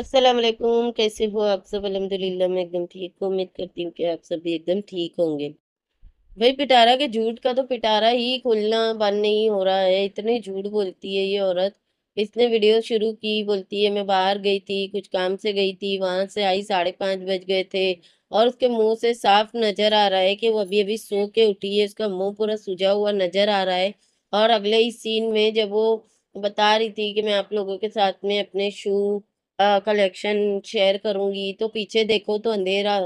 अस्सलाम वालेकुम कैसे हो आप सब अलहमदिल्ला मैं एकदम ठीक हूँ उम्मीद करती हूँ कि आप सब भी एकदम ठीक होंगे भाई पिटारा के झूठ का तो पिटारा ही खुलना बंद नहीं हो रहा है इतने झूठ बोलती है ये औरत इसने वीडियो शुरू की बोलती है मैं बाहर गई थी कुछ काम से गई थी वहाँ से आई साढ़े पाँच बज गए थे और उसके मुँह से साफ नज़र आ रहा है कि वो अभी अभी सो के उठी है उसका मुँह पूरा सूझा हुआ नज़र आ रहा है और अगले ही सीन में जब वो बता रही थी कि मैं आप लोगों के साथ में अपने शू कलेक्शन शेयर करूंगी तो पीछे देखो तो अंधेरा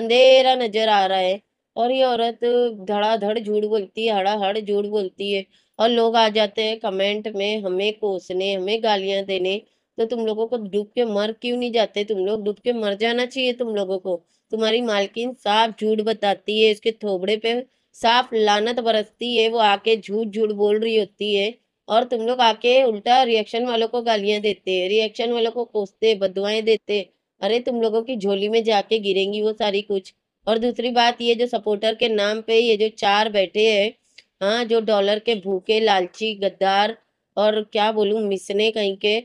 अंधेरा नज़र आ रहा है और ये औरत धड़ाधड़ झूठ बोलती है हड़ा हड़ झूठ बोलती है और लोग आ जाते हैं कमेंट में हमें कोसने हमें गालियां देने तो तुम लोगों को डूब के मर क्यों नहीं जाते तुम लोग डूब के मर जाना चाहिए तुम लोगों को तुम्हारी मालकिन साफ झूठ बताती है इसके थोबड़े पे साफ लानत बरसती है वो आके झूठ झूठ बोल रही होती है और तुम लोग आके उल्टा रिएक्शन वालों को गालियां देते रिएक्शन वालों को कोसते बदवाएं देते अरे तुम लोगों की झोली में जाके गिरेंगी वो सारी कुछ और दूसरी बात ये जो सपोर्टर के नाम पे ये जो चार बैठे हैं हाँ जो डॉलर के भूखे लालची गद्दार और क्या बोलूँ मिसने कहीं के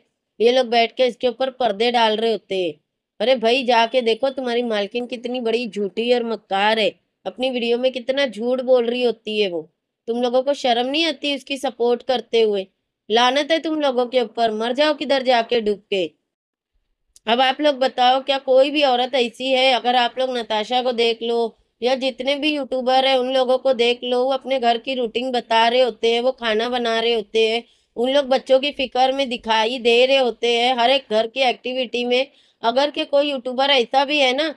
ये लोग बैठ के इसके ऊपर पर्दे डाल रहे होते हैं अरे भाई जाके देखो तुम्हारी मालकिन कितनी बड़ी झूठी और मक्कार है अपनी वीडियो में कितना झूठ बोल रही होती है वो तुम लोगों को शर्म नहीं आती उसकी सपोर्ट करते हुए लानत है तुम लोगों के ऊपर मर जाओ किधर जाके डूब के अब आप लोग बताओ क्या कोई भी औरत ऐसी है अगर आप लोग नताशा को देख लो या जितने भी यूट्यूबर हैं उन लोगों को देख लो वो अपने घर की रूटीन बता रहे होते हैं वो खाना बना रहे होते हैं उन लोग बच्चों की फिक्र में दिखाई दे रहे होते हैं हर एक घर की एक्टिविटी में अगर के कोई यूट्यूबर ऐसा भी है ना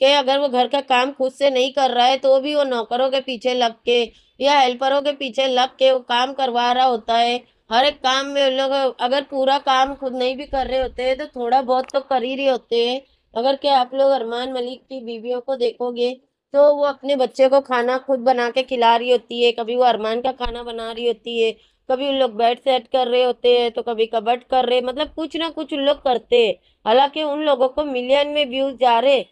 कि अगर वो घर का काम खुद से नहीं कर रहा है तो भी वो नौकरों के पीछे लग के या हेल्परों के पीछे लग के वो काम करवा रहा होता है हर एक काम में उन लोग अगर पूरा काम खुद नहीं भी कर रहे होते हैं तो थोड़ा बहुत तो कर ही रहे होते हैं अगर क्या आप लोग अरमान मलिक की बीवियों को देखोगे तो वो अपने बच्चे को खाना खुद बना के खिला रही होती है कभी वो अरमान का खाना बना रही होती है कभी उन लोग बेड सेट कर रहे होते हैं तो कभी कबट कर रहे मतलब कुछ ना कुछ उन लोग करते हैं हालांकि उन लोगों को मिलियन में व्यूज जा रहे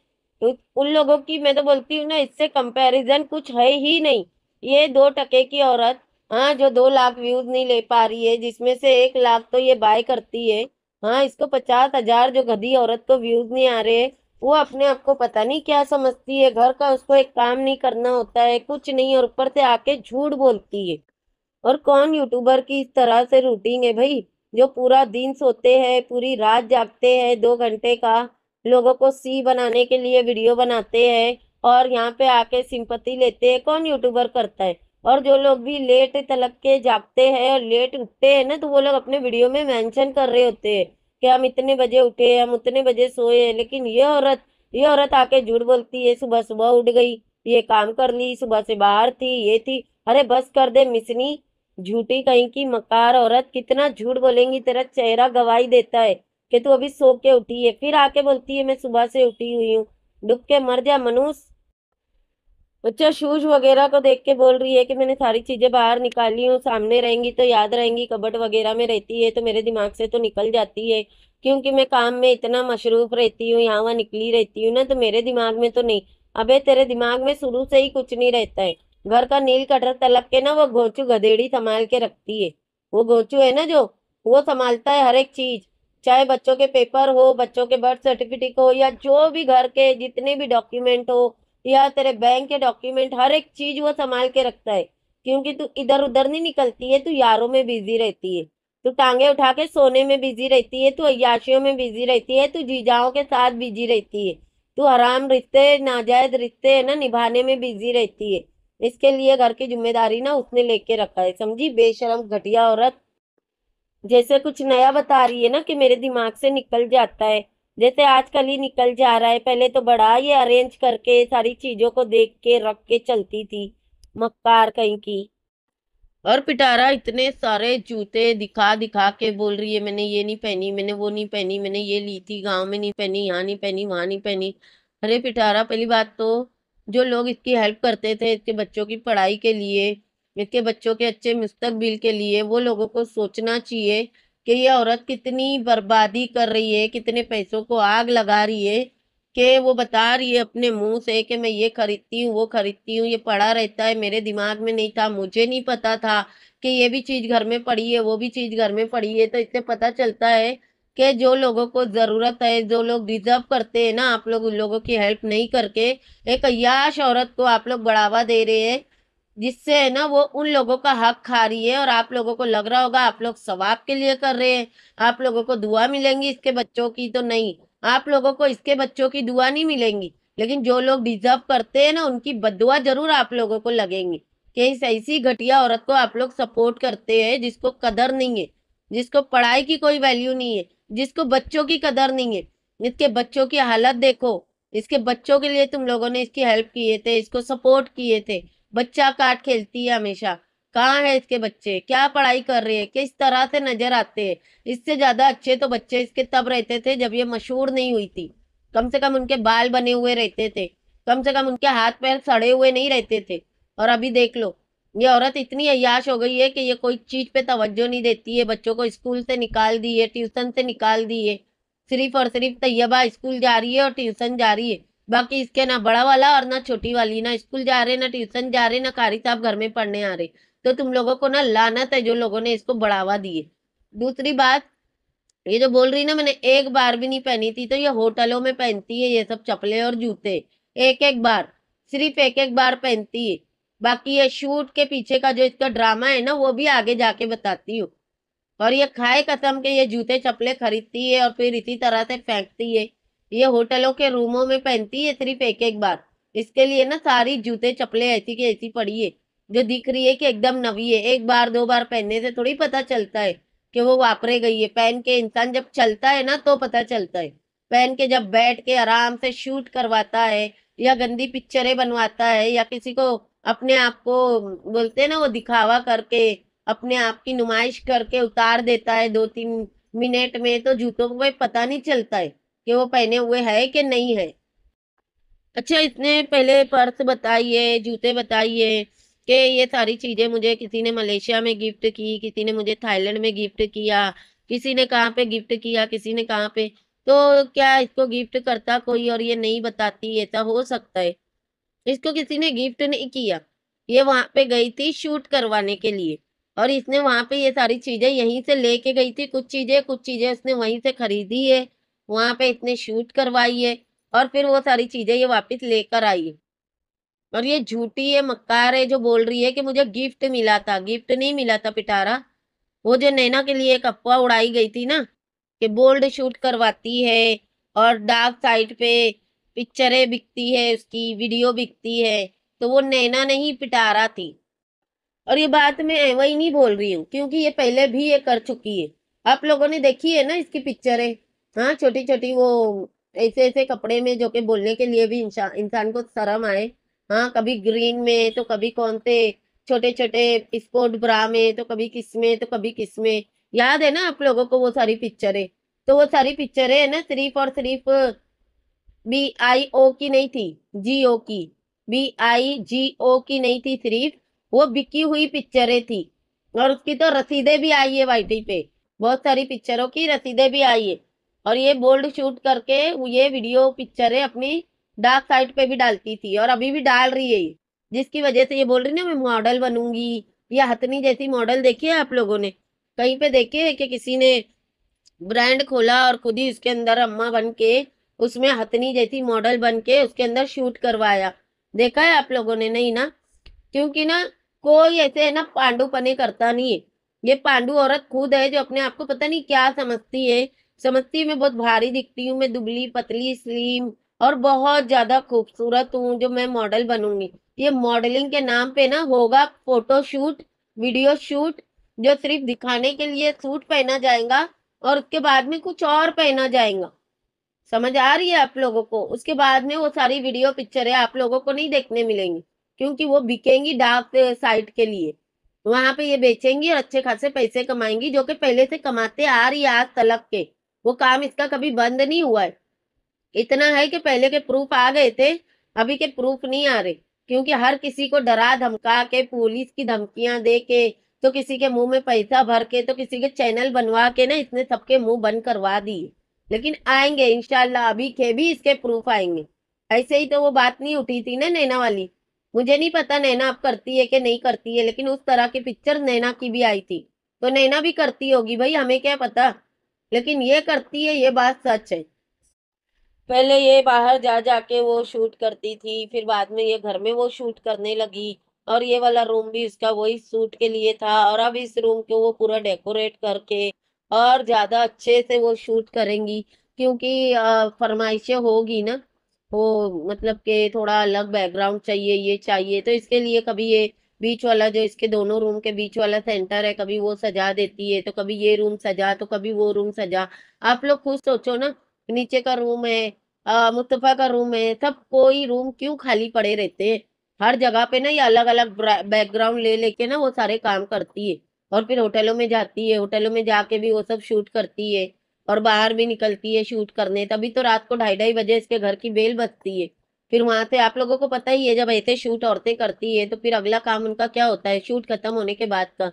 तो उन लोगों की मैं तो बोलती हूँ ना इससे कंपैरिजन कुछ है ही नहीं ये दो टके की औरत हाँ जो दो लाख व्यूज नहीं ले पा रही है जिसमें से एक लाख तो ये बाय करती है हाँ इसको पचास हजार जो गधी औरत को व्यूज नहीं आ रहे वो अपने आप को पता नहीं क्या समझती है घर का उसको एक काम नहीं करना होता है कुछ नहीं और ऊपर से आके झूठ बोलती है और कौन यूट्यूबर की इस तरह से रूटीन है भाई जो पूरा दिन सोते हैं पूरी रात जागते हैं दो घंटे का लोगों को सी बनाने के लिए वीडियो बनाते हैं और यहाँ पे आके सिंपत्ति लेते हैं कौन यूट्यूबर करता है और जो लोग भी लेट तलक के जागते हैं और लेट उठते हैं ना तो वो लोग अपने वीडियो में मेंशन कर रहे होते हैं कि हम इतने बजे उठे हम उतने बजे सोए हैं लेकिन ये औरत ये औरत आके झूठ बोलती है सुबह सुबह उठ गई ये काम कर ली सुबह से बाहर थी ये थी अरे बस कर दे मिसनी झूठी कहीं की मकार औरत कितना झूठ बोलेंगी तेरा चेहरा गवाही देता है कि तू अभी सो के उठी है फिर आके बोलती है मैं सुबह से उठी हुई हूँ डुब के मर जा मनुष्य बच्चा शूज वगैरह को देख के बोल रही है कि मैंने सारी चीजें बाहर निकाली हूँ सामने रहेंगी तो याद रहेंगी कबट वगैरह में रहती है तो मेरे दिमाग से तो निकल जाती है क्योंकि मैं काम में इतना मशरूफ रहती हूँ यहाँ वहाँ निकली रहती हूँ ना तो मेरे दिमाग में तो नहीं अबे तेरे दिमाग में शुरू से ही कुछ नहीं रहता है घर का नील कटर तलक के ना वो घोचू गधेड़ी संभाल के रखती है वो घोचू है ना जो वो संभालता है हर एक चीज चाहे बच्चों के पेपर हो बच्चों के बर्थ सर्टिफिकेट हो या जो भी घर के जितने भी डॉक्यूमेंट हो या तेरे बैंक के डॉक्यूमेंट हर एक चीज वो संभाल के रखता है क्योंकि तू इधर उधर नहीं निकलती है तू यारों में बिजी रहती है तू टांगे उठा के सोने में बिजी रहती है तू अयाशियों में बिजी रहती है तू जीजाओं के साथ बिजी रहती है तू आराम रिश्ते नाजायज रिश्ते है ना निभाने में बिजी रहती है इसके लिए घर की जिम्मेदारी ना उसने लेके रखा है समझी बेशरम घटिया औरत जैसे कुछ नया बता रही है ना कि मेरे दिमाग से निकल जाता है जैसे आजकल ही निकल जा रहा है पहले तो बड़ा ये अरेंज करके सारी चीजों को देख के रख के चलती थी मक्कार कहीं की और पिटारा इतने सारे जूते दिखा दिखा के बोल रही है मैंने ये नहीं पहनी मैंने वो नहीं पहनी मैंने ये ली थी गांव में नहीं पहनी यहाँ नहीं पहनी वहाँ नहीं पहनी अरे पिटारा पहली बात तो जो लोग इसकी हेल्प करते थे इसके बच्चों की पढ़ाई के लिए इसके बच्चों के अच्छे मुस्तकबिल के लिए वो लोगों को सोचना चाहिए कि ये औरत कितनी बर्बादी कर रही है कितने पैसों को आग लगा रही है कि वो बता रही है अपने मुंह से कि मैं ये खरीदती हूँ वो खरीदती हूँ ये पड़ा रहता है मेरे दिमाग में नहीं था मुझे नहीं पता था कि ये भी चीज़ घर में पड़ी है वो भी चीज़ घर में पड़ी है तो इससे पता चलता है कि जो लोगों को ज़रूरत है जो लोग डिजर्व करते हैं ना आप लोग उन लोगों की हेल्प नहीं करके एक अयाश औरत को आप लोग बढ़ावा दे रहे हैं जिससे है ना वो उन लोगों का हक खा रही है और आप लोगों को लग रहा होगा आप लोग सवाब के लिए कर रहे हैं आप लोगों को दुआ मिलेंगी इसके बच्चों की तो नहीं आप लोगों को इसके बच्चों की दुआ नहीं मिलेंगी लेकिन जो लोग डिजर्व करते हैं ना उनकी बदुआ जरूर आप लोगों को लगेंगी कि इस ऐसी घटिया औरत को आप लोग सपोर्ट करते हैं जिसको कदर नहीं है जिसको पढ़ाई की कोई वैल्यू नहीं है जिसको बच्चों की कदर नहीं है इसके बच्चों की हालत देखो इसके बच्चों के लिए तुम लोगों ने इसकी हेल्प किए थे इसको सपोर्ट किए थे बच्चा काट खेलती है हमेशा कहाँ है इसके बच्चे क्या पढ़ाई कर रहे हैं किस तरह से नजर आते हैं इससे ज्यादा अच्छे तो बच्चे इसके तब रहते थे जब ये मशहूर नहीं हुई थी कम से कम उनके बाल बने हुए रहते थे कम से कम उनके हाथ पैर सड़े हुए नहीं रहते थे और अभी देख लो ये औरत इतनी अयाश हो गई है कि ये कोई चीज पे तवज्जो नहीं देती है बच्चों को स्कूल से निकाल दी है ट्यूशन से निकाल दी है सिर्फ और सिर्फ तैयबा स्कूल जा रही है और ट्यूशन जा रही है बाकी इसके ना बड़ा वाला और ना छोटी वाली ना स्कूल जा रहे ना ट्यूशन जा रहे ना कारी साहब घर में पढ़ने आ रहे तो तुम लोगों को ना लानत है जो लोगों ने इसको बढ़ावा दिए दूसरी बात ये जो बोल रही ना मैंने एक बार भी नहीं पहनी थी तो ये होटलों में पहनती है ये सब चपले और जूते एक एक बार सिर्फ एक एक बार पहनती है बाकी ये शूट के पीछे का जो इसका ड्रामा है ना वो भी आगे जाके बताती हूँ और ये खाए कसम के ये जूते चपले खरीदती है और फिर इसी तरह से फेंकती है ये होटलों के रूमों में पहनती है सिर्फ एक एक बार इसके लिए ना सारी जूते चपले ऐसी की ऐसी पड़ी है जो दिख रही है कि एकदम नवी है एक बार दो बार पहनने से थोड़ी पता चलता है कि वो वापरे गई है पहन के इंसान जब चलता है ना तो पता चलता है पहन के जब बैठ के आराम से शूट करवाता है या गंदी पिक्चरें बनवाता है या किसी को अपने आप को बोलते हैं ना वो दिखावा करके अपने आप की नुमाइश करके उतार देता है दो तीन मिनट में तो जूतों को पता नहीं चलता है कि वो पहने हुए है कि नहीं है अच्छा इतने पहले पर्स बताइए जूते बताइए कि ये सारी चीज़ें मुझे किसी ने मलेशिया में गिफ्ट की किसी ने मुझे थाईलैंड में गिफ्ट किया किसी ने कहाँ पे गिफ्ट किया किसी ने कहाँ पे तो क्या इसको गिफ्ट करता कोई और ये नहीं बताती ऐसा तो हो सकता है इसको किसी ने गिफ्ट नहीं किया ये वहाँ पे गई थी शूट करवाने के लिए और इसने वहाँ पे ये सारी चीज़ें यहीं से लेके गई थी कुछ चीज़ें कुछ चीज़ें उसने वहीं से खरीदी है वहाँ पे इतने शूट करवाइए और फिर वो सारी चीज़ें ये वापस लेकर आइए और ये झूठी है मक्कार है जो बोल रही है कि मुझे गिफ्ट मिला था गिफ्ट नहीं मिला था पिटारा वो जो नैना के लिए एक अफवाह उड़ाई गई थी ना कि बोल्ड शूट करवाती है और डार्क साइड पे पिक्चरें बिकती है उसकी वीडियो बिकती है तो वो नैना नहीं पिटारा थी और ये बात मैं वही नहीं बोल रही हूँ क्योंकि ये पहले भी ये कर चुकी है आप लोगों ने देखी है ना इसकी पिक्चरें हाँ छोटी छोटी वो ऐसे ऐसे कपड़े में जो कि बोलने के लिए भी इंसान को शर्म आए हाँ कभी ग्रीन में तो कभी कौन से छोटे छोटे स्पोर्ट ब्रा में तो कभी किस में तो कभी किस में याद है ना आप लोगों को वो सारी पिक्चरें तो वो सारी पिक्चरें है ना सिर्फ और सिर्फ बी आई ओ की नहीं थी जी ओ की बी आई जी ओ की नहीं थी सिर्फ वो बिकी हुई पिक्चरें थी और उसकी तो रसीदे भी आई है वाई पे बहुत सारी पिक्चरों की रसीदे भी आई है और ये बोल्ड शूट करके ये वीडियो पिक्चरें अपनी डार्क साइड पे भी डालती थी और अभी भी डाल रही है जिसकी वजह से ये बोल रही ना मैं मॉडल बनूंगी या हथनी जैसी मॉडल देखी है आप लोगों ने कहीं पे देखे कि किसी ने ब्रांड खोला और खुद ही उसके अंदर अम्मा बन के उसमें हथनी जैसी मॉडल बन के उसके अंदर शूट करवाया देखा है आप लोगों ने नहीं ना क्योंकि ना कोई ऐसे है ना पांडू पने करता नहीं है ये पांडू औरत खुद है जो अपने आप को पता नहीं क्या समझती है समझती मैं बहुत भारी दिखती हूँ मैं दुबली पतली स्लिम और बहुत ज्यादा खूबसूरत हूँ जो मैं मॉडल बनूंगी ये मॉडलिंग के नाम पे ना होगा फोटो शूट वीडियो शूट जो सिर्फ दिखाने के लिए सूट पहना जाएगा और उसके बाद में कुछ और पहना जाएगा समझ आ रही है आप लोगों को उसके बाद में वो सारी वीडियो पिक्चरें आप लोगों को नहीं देखने मिलेंगी क्योंकि वो बिकेंगी डार्क साइट के लिए वहां पे ये बेचेंगी और अच्छे खासे पैसे कमाएंगी जो कि पहले से कमाते आ रही है आज तलक के वो काम इसका कभी बंद नहीं हुआ है इतना है कि पहले के प्रूफ आ गए थे अभी के प्रूफ नहीं आ रहे क्योंकि हर किसी को डरा धमका के पुलिस की धमकियां दे के तो किसी के मुंह में पैसा भर के तो किसी के चैनल बनवा के ना इसने सबके मुंह बंद करवा दिए लेकिन आएंगे इनशाला अभी के भी इसके प्रूफ आएंगे ऐसे ही तो वो बात नहीं उठी थी ना नैना वाली मुझे नहीं पता नैना अब करती है कि नहीं करती है लेकिन उस तरह की पिक्चर नैना की भी आई थी तो नैना भी करती होगी भाई हमें क्या पता लेकिन ये करती है ये बात सच है पहले ये बाहर जा जा के वो शूट करती थी फिर बाद में ये घर में वो शूट करने लगी और ये वाला रूम भी इसका वही शूट के लिए था और अब इस रूम को वो पूरा डेकोरेट करके और ज़्यादा अच्छे से वो शूट करेंगी क्योंकि फरमाइशें होगी ना वो मतलब के थोड़ा अलग बैकग्राउंड चाहिए ये चाहिए तो इसके लिए कभी ये बीच वाला जो इसके दोनों रूम के बीच वाला सेंटर है कभी वो सजा देती है तो कभी ये रूम सजा तो कभी वो रूम सजा आप लोग खुद सोचो ना नीचे का रूम है मुस्तफ़ा का रूम है सब कोई रूम क्यों खाली पड़े रहते हैं हर जगह पे ना ये अलग अलग बैकग्राउंड ले लेके ना वो सारे काम करती है और फिर होटलों में जाती है होटलों में जाके भी वो सब शूट करती है और बाहर भी निकलती है शूट करने तभी तो रात को ढाई ढाई बजे इसके घर की बेल बजती है फिर वहां से आप लोगों को पता ही है जब ऐसे शूट औरतें करती है तो फिर अगला काम उनका क्या होता है शूट खत्म होने के बाद का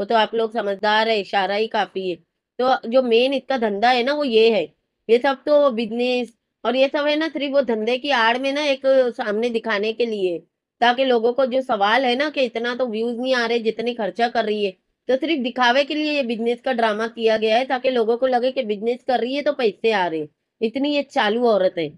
वो तो आप लोग समझदार है इशारा ही काफी है तो जो मेन इसका धंधा है ना वो ये है ये सब तो बिजनेस और ये सब है ना सिर्फ वो धंधे की आड़ में ना एक सामने दिखाने के लिए ताकि लोगों को जो सवाल है ना कि इतना तो व्यूज नहीं आ रहे जितने खर्चा कर रही है तो सिर्फ दिखावे के लिए ये बिजनेस का ड्रामा किया गया है ताकि लोगों को लगे कि बिजनेस कर रही है तो पैसे आ रहे इतनी ये चालू औरत है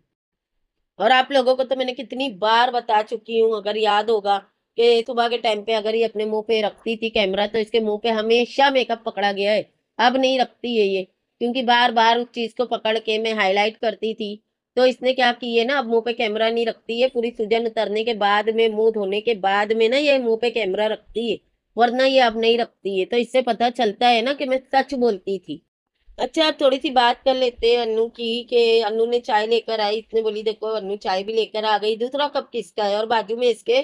और आप लोगों को तो मैंने कितनी बार बता चुकी हूँ अगर याद होगा कि सुबह के टाइम पे अगर ये अपने मुंह पे रखती थी कैमरा तो इसके मुंह पे हमेशा मेकअप पकड़ा गया है अब नहीं रखती है ये क्योंकि बार बार उस चीज़ को पकड़ के मैं हाईलाइट करती थी तो इसने क्या की है ना अब मुंह पे कैमरा नहीं रखती है पूरी सूजन उतरने के बाद में मुंह धोने के बाद में ना ये मुंह पे कैमरा रखती है वरना ये अब नहीं रखती है तो इससे पता चलता है ना कि मैं सच बोलती थी अच्छा आप थोड़ी सी बात कर लेते हैं अनु की कि अनु ने चाय लेकर आई इसने बोली देखो अनु चाय भी लेकर आ गई दूसरा कप किसका है और बाजू में इसके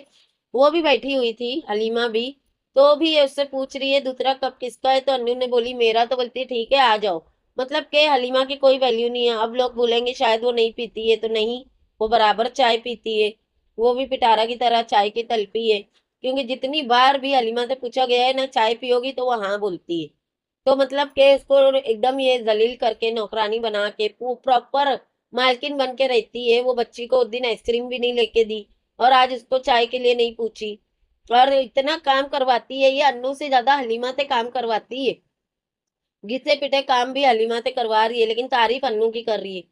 वो भी बैठी हुई थी हलीमा भी तो भी उससे पूछ रही है दूसरा कप किसका है तो अनु ने बोली मेरा तो बोलती ठीक है आ जाओ मतलब कि हलीमा की कोई वैल्यू नहीं है अब लोग बोलेंगे शायद वो नहीं पीती है तो नहीं वो बराबर चाय पीती है वो भी पिटारा की तरह चाय की तलपी है क्योंकि जितनी बार भी हलीमा से पूछा गया है ना चाय पियोगी तो वो हाँ बोलती है तो मतलब के इसको एकदम ये जलील करके नौकरानी बना के प्रॉपर मालकिन बन के रहती है वो बच्ची को उस दिन आइसक्रीम भी नहीं लेके दी और आज उसको चाय के लिए नहीं पूछी और इतना काम करवाती है ये अनु से ज्यादा हलीमा से काम करवाती है घिसे पिटे काम भी हलीमा से करवा रही है लेकिन तारीफ अनु की कर रही है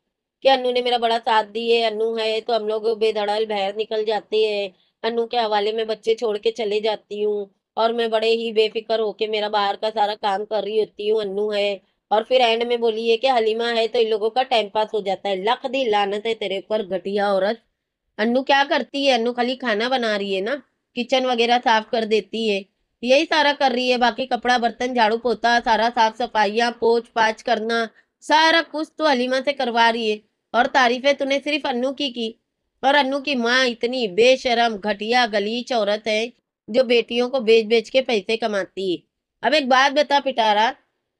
कि अन्नू ने मेरा बड़ा साथ दी है अनु है तो हम लोग बेधड़ल बहर निकल जाते हैं अन्नू के हवाले में बच्चे छोड़ के चले जाती हूँ और मैं बड़े ही बेफिक्र होके मेरा बाहर का सारा काम कर रही होती हूँ अन्नू है और फिर एंड में बोली है कि हलीमा है तो इन लोगों का टाइम पास हो जाता है लख दी लानत है तेरे ऊपर घटिया औरत अन्नू क्या करती है अन्नू खाली खाना बना रही है ना किचन वगैरह साफ कर देती है यही सारा कर रही है बाकी कपड़ा बर्तन झाड़ू पोता सारा साफ सफाइयाँ पोछ पाछ करना सारा कुछ तो हलीमा से करवा रही है और तारीफें तूने सिर्फ अन्नू की की और अन्नू की माँ इतनी बेशरम घटिया गलीच औरत है जो बेटियों को बेच बेच के पैसे कमाती अब एक बात बता पिटारा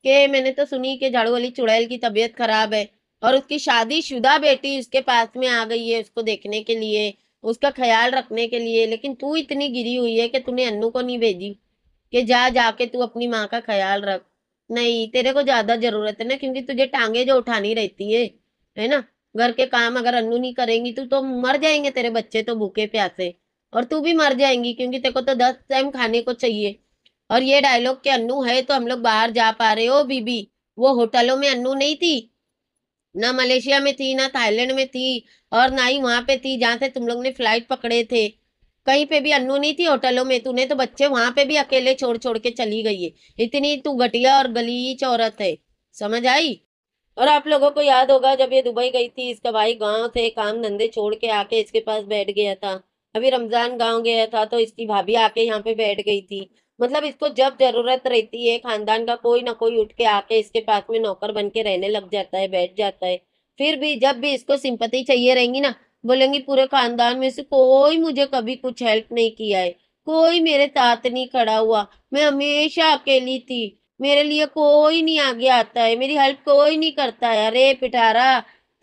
कि मैंने तो सुनी कि झाड़ू वाली चुड़ैल की तबीयत खराब है और उसकी शादी शुदा बेटी उसके पास में आ गई है उसको देखने के लिए उसका ख्याल रखने के लिए लेकिन तू इतनी गिरी हुई है कि तूने अन्नू को नहीं भेजी कि जा जाके तू अपनी माँ का ख्याल रख नहीं तेरे को ज्यादा जरूरत है ना क्योंकि तुझे टांगे जो उठानी रहती है है ना घर के काम अगर अन्नू नहीं करेंगी तो मर जाएंगे तेरे बच्चे तो भूखे प्यासे और तू भी मर जाएंगी क्योंकि तेरे को तो दस टाइम खाने को चाहिए और ये डायलॉग के अन्नू है तो हम लोग बाहर जा पा रहे हो बीबी वो होटलों में अन्नू नहीं थी ना मलेशिया में थी ना थाईलैंड में थी और ना ही वहां पे थी जहाँ से तुम लोग ने फ्लाइट पकड़े थे कहीं पे भी अन्नू नहीं थी होटलों में तूने तो बच्चे वहां पे भी अकेले छोड़ छोड़ के चली गई है इतनी तू घटिया और गलीच औरत है समझ आई और आप लोगों को याद होगा जब ये दुबई गई थी इसका भाई गांव थे काम धंधे छोड़ के आके इसके पास बैठ गया था अभी रमजान गांव गया था तो इसकी भाभी आके यहाँ पे बैठ गई थी मतलब इसको जब जरूरत रहती है खानदान का कोई ना कोई उठ के आके इसके पास में नौकर बन के रहने लग जाता है बैठ जाता है फिर भी जब भी इसको सिंपति चाहिए रहेंगी ना बोलेंगी पूरे खानदान में से कोई मुझे कभी कुछ हेल्प नहीं किया है कोई मेरे साथ नहीं खड़ा हुआ मैं हमेशा अकेली थी मेरे लिए कोई नहीं आगे आता है मेरी हेल्प कोई नहीं करता है अरे पिटारा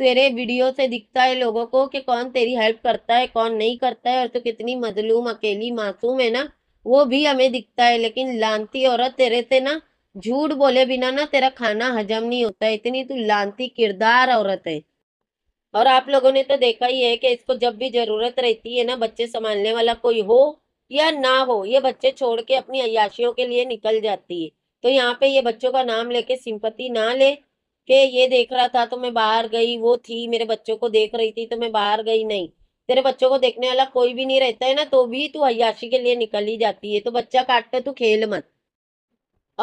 तेरे वीडियो से दिखता है लोगों को कि कौन तेरी हेल्प करता है कौन नहीं करता है और तो कितनी मजलूम अकेली मासूम है ना वो भी हमें दिखता है लेकिन लानती औरत तेरे से ना झूठ बोले बिना ना तेरा खाना हजम नहीं होता है इतनी तू लानती किरदार औरत है और आप लोगों ने तो देखा ही है कि इसको जब भी ज़रूरत रहती है ना बच्चे संभालने वाला कोई हो या ना हो ये बच्चे छोड़ के अपनी अयाशियों के लिए निकल जाती है तो यहाँ पे ये बच्चों का नाम लेके सिंपत्ति ना ले कि ये देख रहा था तो मैं बाहर गई वो थी मेरे बच्चों को देख रही थी तो मैं बाहर गई नहीं तेरे बच्चों को देखने वाला कोई भी नहीं रहता है ना तो भी तू अयाशी के लिए निकल ही जाती है तो बच्चा काटते तू खेल मत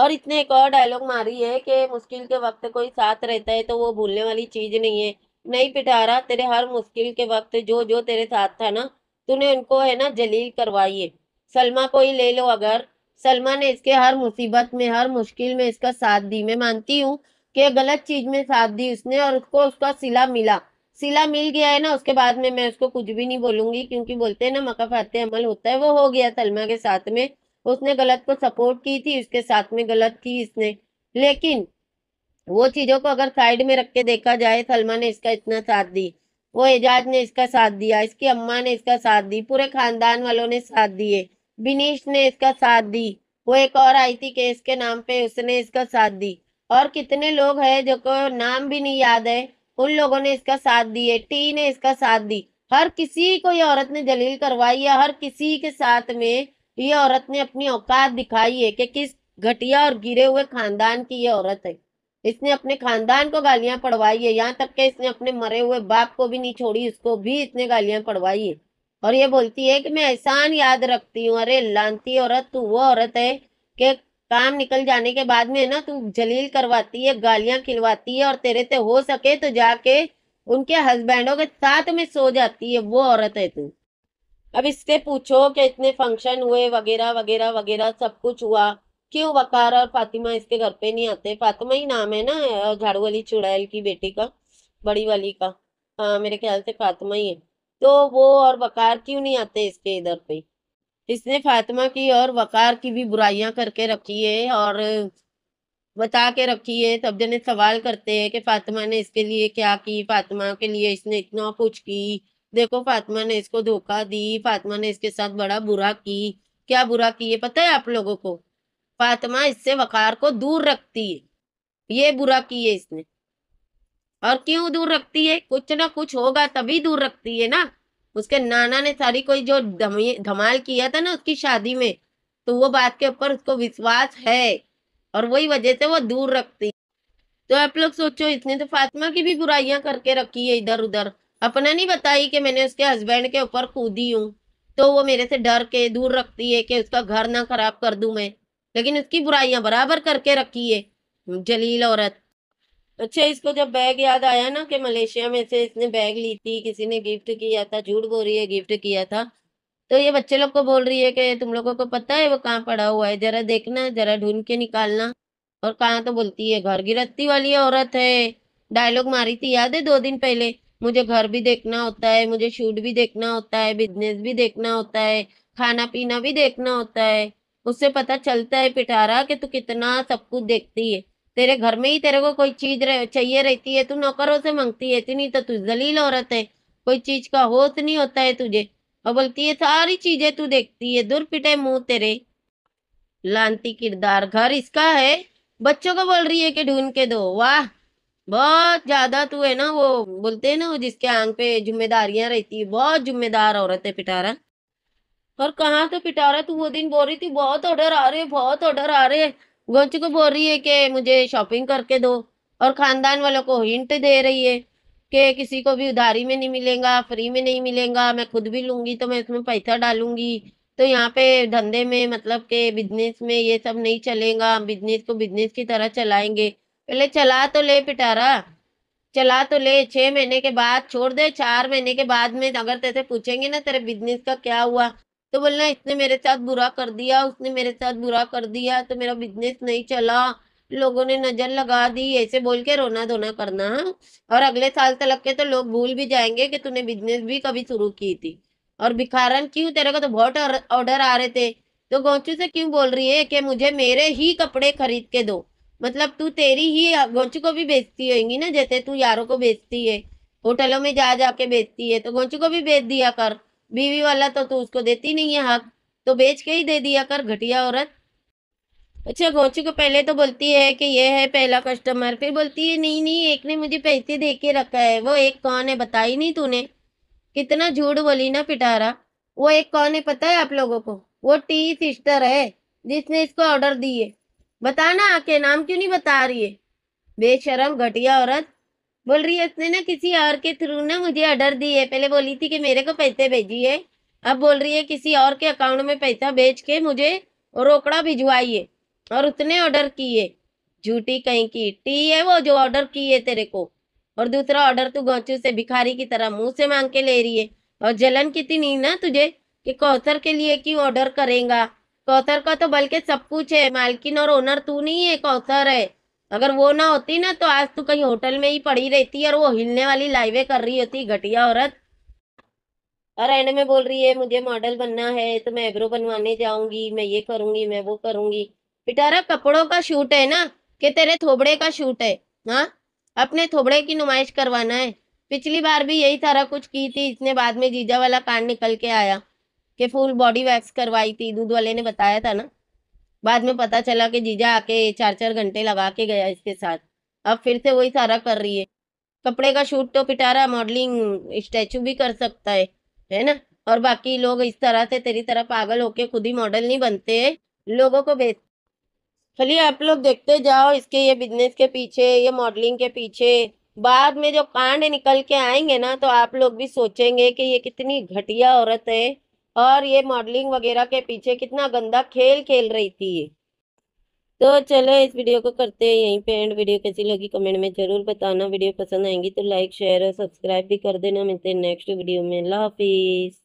और इतने एक और डायलॉग मारी है कि मुश्किल के वक्त कोई साथ रहता है तो वो भूलने वाली चीज नहीं है नहीं पिटारा तेरे हर मुश्किल के वक्त जो जो तेरे साथ था ना तूने उनको है ना जलील करवाई है सलमा को ही ले लो अगर सलमा ने इसके हर मुसीबत में हर मुश्किल में इसका साथ दी मैं मानती हूँ कि गलत चीज में साथ दी उसने और उसको उसका सिला मिला सिला मिल गया है ना उसके बाद में मैं उसको कुछ भी नहीं बोलूंगी क्योंकि बोलते हैं ना फाते अमल होता है वो हो गया सलमा के साथ में उसने गलत को सपोर्ट की थी उसके साथ में गलत की इसने लेकिन वो चीज़ों को अगर साइड में रख के देखा जाए सलमा ने इसका इतना साथ दी वो एजाज ने इसका साथ दिया इसकी अम्मा ने इसका साथ दी पूरे खानदान वालों ने साथ दिए बिनीश ने इसका साथ दी वो एक और आई थी केस के नाम पे उसने इसका साथ दी और कितने लोग हैं जो को नाम भी नहीं याद है उन लोगों ने इसका साथ दिए टी ने इसका साथ दी हर किसी को ये औरत ने जलील करवाई है हर किसी के साथ में ये औरत ने अपनी औकात दिखाई है कि किस घटिया और गिरे हुए खानदान की ये औरत है इसने अपने खानदान को गालियां पढ़वाई है यहाँ तक कि इसने अपने मरे हुए बाप को भी नहीं छोड़ी उसको भी इसने गालियां पढ़वाई है और ये बोलती है कि मैं एहसान याद रखती हूँ अरे लानती औरत तू वो औरत है कि काम निकल जाने के बाद में ना तू जलील करवाती है गालियां खिलवाती है और तेरे से हो सके तो जाके उनके हस्बैंडों के साथ में सो जाती है वो औरत है तू अब इससे पूछो कि इतने फंक्शन हुए वगैरह वगैरह वगैरह सब कुछ हुआ क्यों वकार और फातिमा इसके घर पे नहीं आते फातिमा ही नाम है ना झाड़ू वाली चुड़ैल की बेटी का बड़ी वाली का हाँ मेरे ख्याल से फातिमा ही है तो वो और वकार क्यों नहीं आते इसके इधर पे इसने फातिमा की और वकार की भी बुराइयां करके रखी है और बता के रखी है तब जने सवाल करते हैं कि फातिमा ने इसके लिए क्या की फातिमा के लिए इसने इतना कुछ की देखो फातिमा ने इसको धोखा दी फातिमा ने इसके साथ बड़ा बुरा की क्या बुरा की है पता है आप लोगों को फातिमा इससे वकार को दूर रखती है ये बुरा की है इसने और क्यों दूर रखती है कुछ ना कुछ होगा तभी दूर रखती है ना उसके नाना ने सारी कोई जो धमाल किया था ना उसकी शादी में तो वो बात के ऊपर उसको विश्वास है और वही वजह से वो दूर रखती तो आप लोग सोचो इसने तो फातिमा की भी बुराइयां करके रखी है इधर उधर अपना नहीं बताई कि मैंने उसके हस्बैंड के ऊपर कूदी हूँ तो वो मेरे से डर के दूर रखती है कि उसका घर ना खराब कर दूं मैं लेकिन उसकी बुराइयां बराबर करके रखी है जलील औरत अच्छा इसको जब बैग याद आया ना कि मलेशिया में से इसने बैग ली थी किसी ने गिफ्ट किया था झूठ बोल रही है गिफ्ट किया था तो ये बच्चे लोग को बोल रही है कि तुम लोगों को पता है वो कहाँ पड़ा हुआ है जरा देखना जरा ढूंढ के निकालना और कहाँ तो बोलती है घर गिरती वाली औरत है डायलॉग मारी थी याद है दो दिन पहले मुझे घर भी देखना होता है मुझे शूट भी देखना होता है बिजनेस भी देखना होता है खाना पीना भी देखना होता है उससे पता चलता है पिटारा कि तू कितना सब कुछ देखती है तेरे घर में ही तेरे को कोई चीज रह, चाहिए रहती है तू नौकरों से मांगती है इतनी तो तू जलील औरत है कोई चीज का होश नहीं होता है तुझे और बोलती है सारी चीजें तू देखती है दूर पिटे मुंह तेरे लानती किरदार घर इसका है बच्चों को बोल रही है कि ढूंढ के दो वाह बहुत ज्यादा तू है ना वो बोलते है ना वो जिसके आंग पे जिम्मेदारियां रहती है बहुत जिम्मेदार औरत है पिटारा और कहाँ तो पिटारा तू वो दिन बोल रही थी बहुत ऑर्डर आ रहे बहुत ऑर्डर आ रहे गोंची को बोल रही है कि मुझे शॉपिंग करके दो और ख़ानदान वालों को हिंट दे रही है कि किसी को भी उधारी में नहीं मिलेगा फ्री में नहीं मिलेगा मैं खुद भी लूँगी तो मैं इसमें पैसा डालूँगी तो यहाँ पे धंधे में मतलब के बिजनेस में ये सब नहीं चलेगा बिजनेस को बिजनेस की तरह चलाएंगे पहले चला तो ले पिटारा चला तो ले छः महीने के बाद छोड़ दे चार महीने के बाद में अगर तेरे पूछेंगे ना तेरे बिजनेस का क्या हुआ तो बोलना इसने मेरे साथ बुरा कर दिया उसने मेरे साथ बुरा कर दिया तो मेरा बिजनेस नहीं चला लोगों ने नज़र लगा दी ऐसे बोल के रोना धोना करना है हाँ? और अगले साल तक के तो लोग भूल भी जाएंगे कि तूने बिजनेस भी कभी शुरू की थी और भिखारन क्यों तेरे को तो बहुत ऑर्डर आ रहे थे तो गोंचू से क्यों बोल रही है कि मुझे मेरे ही कपड़े खरीद के दो मतलब तू तेरी ही गोंचू को भी बेचती होगी ना जैसे तू यारों को बेचती है होटलों में जा जाके बेचती है तो गोंचू को भी बेच दिया कर बीवी वाला तो तू उसको देती नहीं है हक तो बेच के ही दे दिया कर घटिया औरत अच्छा घोची को पहले तो बोलती है कि यह है पहला कस्टमर फिर बोलती है नहीं नहीं एक ने मुझे पैसे दे के रखा है वो एक कौन है बताई नहीं तूने कितना झूठ बोली ना पिटारा वो एक कौन है पता है आप लोगों को वो टी सिस्टर है जिसने इसको ऑर्डर दिए बताना आके नाम क्यों नहीं बता रही है बेशरम घटिया औरत बोल रही है उसने ना किसी और के थ्रू ना मुझे ऑर्डर दी है पहले बोली थी कि मेरे को पैसे भेजिए अब बोल रही है किसी और के अकाउंट में पैसा भेज के मुझे रोकड़ा भिजवाइए और उसने ऑर्डर किए झूठी कहीं की टी है वो जो ऑर्डर किए तेरे को और दूसरा ऑर्डर तू गौचू से भिखारी की तरह मुंह से मांग के ले रही है और जलन कितनी ना तुझे कि कौसर के लिए क्यों ऑर्डर करेगा कौसर का तो बल्कि सब कुछ है मालकिन और ओनर तू नहीं है कौसर है अगर वो ना होती ना तो आज तू कहीं होटल में ही पड़ी रहती और वो हिलने वाली लाइवे कर रही होती घटिया औरत और एंड में बोल रही है मुझे मॉडल बनना है तो मैं एग्रो बनवाने जाऊंगी मैं ये करूंगी मैं वो करूंगी बिटारा कपड़ों का शूट है ना कि तेरे थोबड़े का शूट है हाँ अपने थोबड़े की नुमाइश करवाना है पिछली बार भी यही सारा कुछ की थी इसने बाद में जीजा वाला कांड निकल के आया कि फुल बॉडी वैक्स करवाई थी दूध वाले ने बताया था ना बाद में पता चला कि जीजा आके चार चार घंटे लगा के गया इसके साथ अब फिर से वही सारा कर रही है कपड़े का शूट तो पिटारा मॉडलिंग स्टैचू भी कर सकता है है ना और बाकी लोग इस तरह से तेरी तरह पागल होके खुद ही मॉडल नहीं बनते है लोगों को बेच चलिए आप लोग देखते जाओ इसके ये बिजनेस के पीछे ये मॉडलिंग के पीछे बाद में जो कांड निकल के आएंगे ना तो आप लोग भी सोचेंगे कि ये कितनी घटिया औरत है और ये मॉडलिंग वगैरह के पीछे कितना गंदा खेल खेल रही थी ये तो चलो इस वीडियो को करते हैं यहीं पे एंड वीडियो कैसी लगी कमेंट में ज़रूर बताना वीडियो पसंद आएंगी तो लाइक शेयर और सब्सक्राइब भी कर देना मिलते हैं नेक्स्ट वीडियो में अल्लाह हाफिज़